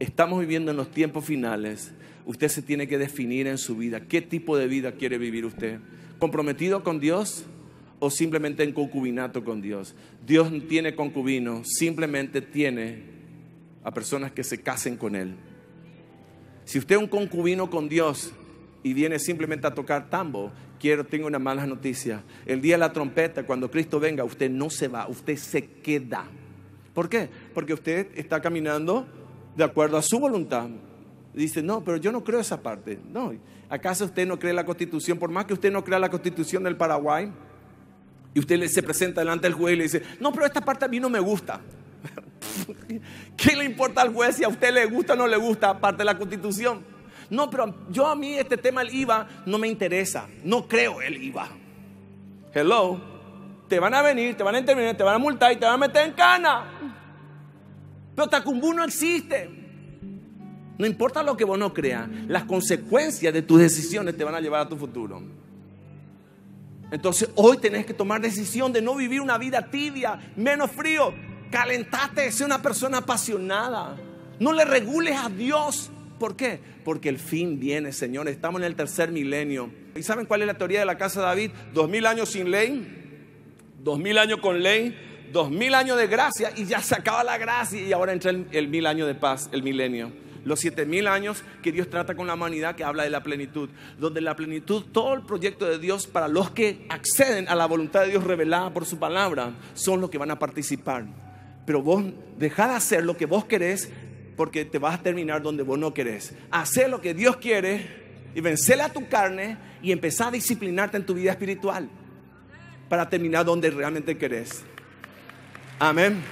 Estamos viviendo en los tiempos finales. Usted se tiene que definir en su vida qué tipo de vida quiere vivir usted. ¿Comprometido con Dios o simplemente en concubinato con Dios? Dios no tiene concubino, simplemente tiene a personas que se casen con Él. Si usted es un concubino con Dios y viene simplemente a tocar tambo, quiero, tengo una mala noticia. El día de la trompeta, cuando Cristo venga, usted no se va, usted se queda. ¿Por qué? Porque usted está caminando de acuerdo a su voluntad. Dice, no, pero yo no creo esa parte. No, ¿acaso usted no cree la constitución? Por más que usted no crea la constitución del Paraguay, y usted se presenta delante del juez y le dice, no, pero esta parte a mí no me gusta. ¿Qué le importa al juez si a usted le gusta o no le gusta parte de la constitución? No, pero yo a mí este tema del IVA no me interesa. No creo el IVA. Hello. Te van a venir, te van a intervenir, te van a multar y te van a meter en cana. Pero Tacumbú no existe. No importa lo que vos no creas, las consecuencias de tus decisiones te van a llevar a tu futuro. Entonces hoy tenés que tomar decisión de no vivir una vida tibia, menos frío. Calentate, sé una persona apasionada. No le regules a Dios. ¿Por qué? Porque el fin viene, Señor. Estamos en el tercer milenio. ¿Y saben cuál es la teoría de la casa de David? Dos mil años sin ley, dos mil años con ley, dos mil años de gracia y ya se acaba la gracia y ahora entra el, mil año de paz, el milenio. Los siete mil años que Dios trata con la humanidad, que habla de la plenitud, donde la plenitud, todo el proyecto de Dios para los que acceden a la voluntad de Dios revelada por su palabra, son los que van a participar. Pero vos dejad de hacer lo que vos querés porque te vas a terminar donde vos no querés. Hacer lo que Dios quiere y vencer a tu carne y empezar a disciplinarte en tu vida espiritual para terminar donde realmente querés. Amén.